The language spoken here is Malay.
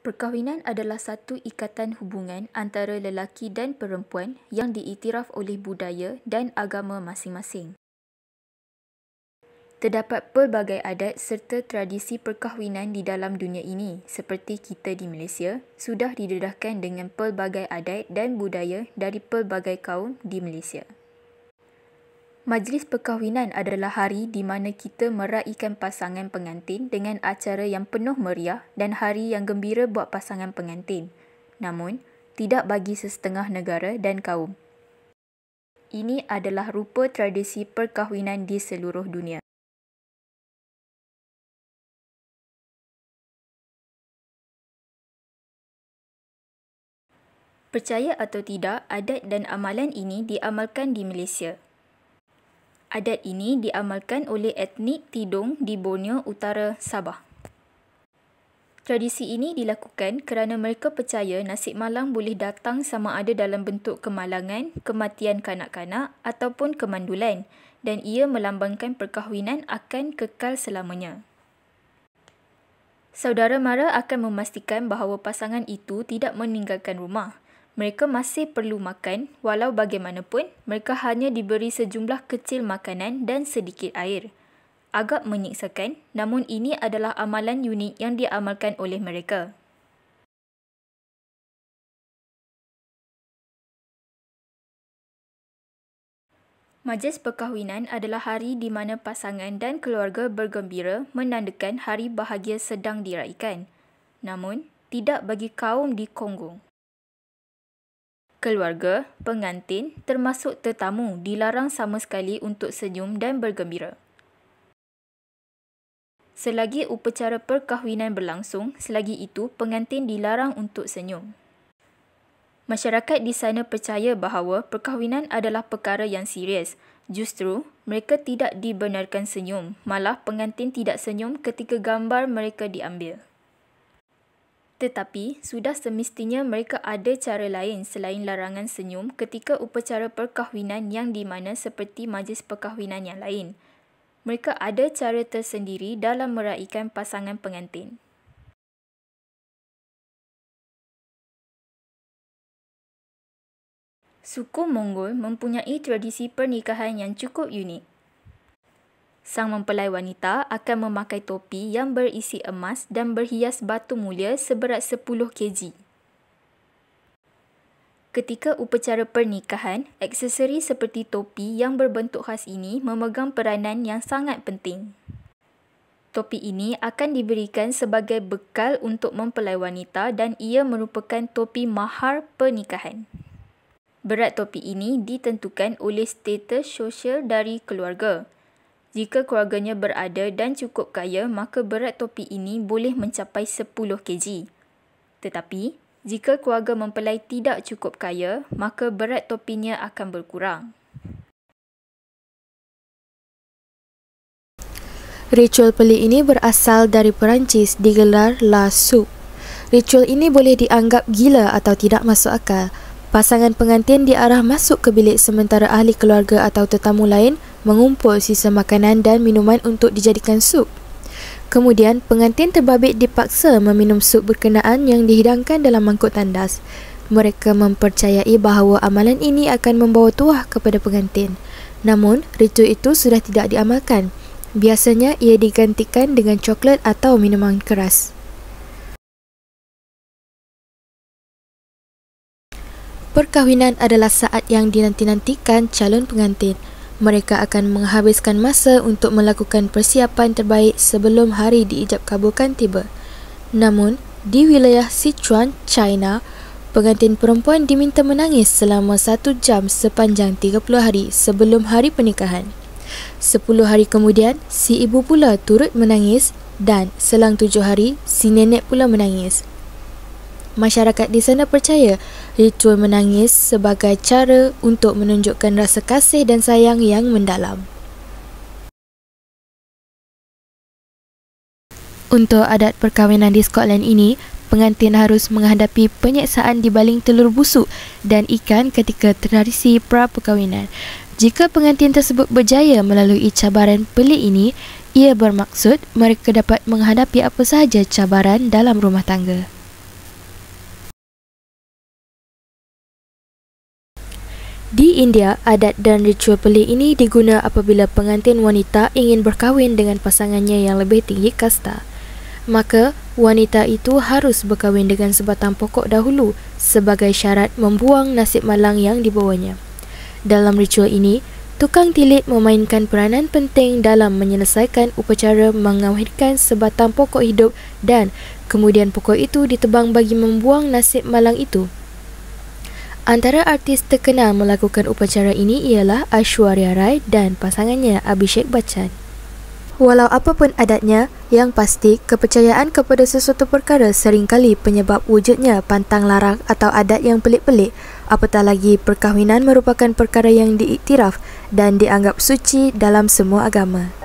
Perkahwinan adalah satu ikatan hubungan antara lelaki dan perempuan yang diiktiraf oleh budaya dan agama masing-masing. Terdapat pelbagai adat serta tradisi perkahwinan di dalam dunia ini seperti kita di Malaysia sudah didedahkan dengan pelbagai adat dan budaya dari pelbagai kaum di Malaysia. Majlis perkahwinan adalah hari di mana kita meraikan pasangan pengantin dengan acara yang penuh meriah dan hari yang gembira buat pasangan pengantin. Namun, tidak bagi sesetengah negara dan kaum. Ini adalah rupa tradisi perkahwinan di seluruh dunia. Percaya atau tidak, adat dan amalan ini diamalkan di Malaysia. Adat ini diamalkan oleh etnik Tidung di Borneo Utara, Sabah. Tradisi ini dilakukan kerana mereka percaya nasib malang boleh datang sama ada dalam bentuk kemalangan, kematian kanak-kanak ataupun kemandulan dan ia melambangkan perkahwinan akan kekal selamanya. Saudara mara akan memastikan bahawa pasangan itu tidak meninggalkan rumah mereka masih perlu makan walau bagaimanapun mereka hanya diberi sejumlah kecil makanan dan sedikit air. Agak menyiksakan, namun ini adalah amalan unik yang diamalkan oleh mereka. Majlis perkahwinan adalah hari di mana pasangan dan keluarga bergembira menandakan hari bahagia sedang diraikan. Namun, tidak bagi kaum di Konggung keluarga, pengantin termasuk tetamu dilarang sama sekali untuk senyum dan bergembira. Selagi upacara perkahwinan berlangsung, selagi itu pengantin dilarang untuk senyum. Masyarakat di sana percaya bahawa perkahwinan adalah perkara yang serius. Justru, mereka tidak dibenarkan senyum, malah pengantin tidak senyum ketika gambar mereka diambil. Tetapi, sudah semestinya mereka ada cara lain selain larangan senyum ketika upacara perkahwinan yang di mana seperti majlis perkahwinan yang lain. Mereka ada cara tersendiri dalam meraihkan pasangan pengantin. Suku Mongol mempunyai tradisi pernikahan yang cukup unik. Sang mempelai wanita akan memakai topi yang berisi emas dan berhias batu mulia seberat 10 kg. Ketika upacara pernikahan, aksesori seperti topi yang berbentuk khas ini memegang peranan yang sangat penting. Topi ini akan diberikan sebagai bekal untuk mempelai wanita dan ia merupakan topi mahar pernikahan. Berat topi ini ditentukan oleh status sosial dari keluarga. Jika keluarganya berada dan cukup kaya, maka berat topi ini boleh mencapai 10 kg. Tetapi, jika keluarga mempelai tidak cukup kaya, maka berat topinya akan berkurang. Ritual peli ini berasal dari Perancis digelar La Soup. Ritual ini boleh dianggap gila atau tidak masuk akal. Pasangan pengantin diarah masuk ke bilik sementara ahli keluarga atau tetamu lain mengumpul sisa makanan dan minuman untuk dijadikan sup. Kemudian, pengantin terbabit dipaksa meminum sup berkenaan yang dihidangkan dalam mangkuk tandas. Mereka mempercayai bahawa amalan ini akan membawa tuah kepada pengantin. Namun, ritual itu sudah tidak diamalkan. Biasanya, ia digantikan dengan coklat atau minuman keras. Perkahwinan adalah saat yang dinanti-nantikan calon pengantin mereka akan menghabiskan masa untuk melakukan persiapan terbaik sebelum hari diijab kabulkan tiba. Namun, di wilayah Sichuan, China, pengantin perempuan diminta menangis selama satu jam sepanjang 30 hari sebelum hari pernikahan. Sepuluh hari kemudian, si ibu pula turut menangis dan selang tujuh hari, si nenek pula menangis. Masyarakat di sana percaya ritual menangis sebagai cara untuk menunjukkan rasa kasih dan sayang yang mendalam. Untuk adat perkahwinan di Scotland ini, pengantin harus menghadapi penyeksaan di baling telur busuk dan ikan ketika tradisi pra-perkahwinan. Jika pengantin tersebut berjaya melalui cabaran pelik ini, ia bermaksud mereka dapat menghadapi apa sahaja cabaran dalam rumah tangga. Di India, adat dan ritual pelik ini diguna apabila pengantin wanita ingin berkahwin dengan pasangannya yang lebih tinggi kasta. Maka, wanita itu harus berkahwin dengan sebatang pokok dahulu sebagai syarat membuang nasib malang yang dibawanya. Dalam ritual ini, tukang tilik memainkan peranan penting dalam menyelesaikan upacara mengawinkan sebatang pokok hidup dan kemudian pokok itu ditebang bagi membuang nasib malang itu. Antara artis terkenal melakukan upacara ini ialah Aishwarya Rai dan pasangannya Abhishek Bachchan. Walau apa pun adatnya, yang pasti kepercayaan kepada sesuatu perkara seringkali penyebab wujudnya pantang larang atau adat yang pelik-pelik. Apatah lagi perkahwinan merupakan perkara yang diiktiraf dan dianggap suci dalam semua agama.